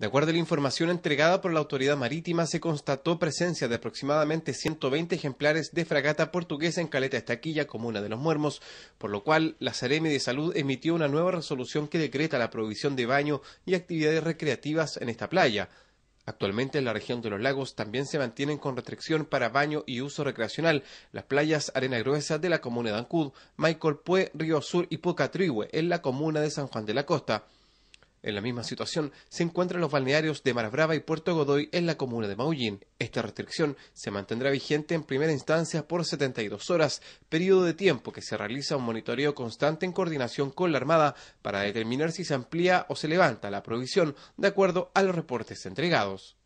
De acuerdo a la información entregada por la autoridad marítima, se constató presencia de aproximadamente 120 ejemplares de fragata portuguesa en Caleta Estaquilla, comuna de Los Muermos, por lo cual la Seremi de Salud emitió una nueva resolución que decreta la prohibición de baño y actividades recreativas en esta playa. Actualmente en la región de los lagos también se mantienen con restricción para baño y uso recreacional las playas Arena Gruesa de la comuna de Ancud, Michael Río Sur y Pocatrihue en la comuna de San Juan de la Costa. En la misma situación se encuentran los balnearios de Brava y Puerto Godoy en la comuna de Maullín. Esta restricción se mantendrá vigente en primera instancia por 72 horas, periodo de tiempo que se realiza un monitoreo constante en coordinación con la Armada para determinar si se amplía o se levanta la provisión de acuerdo a los reportes entregados.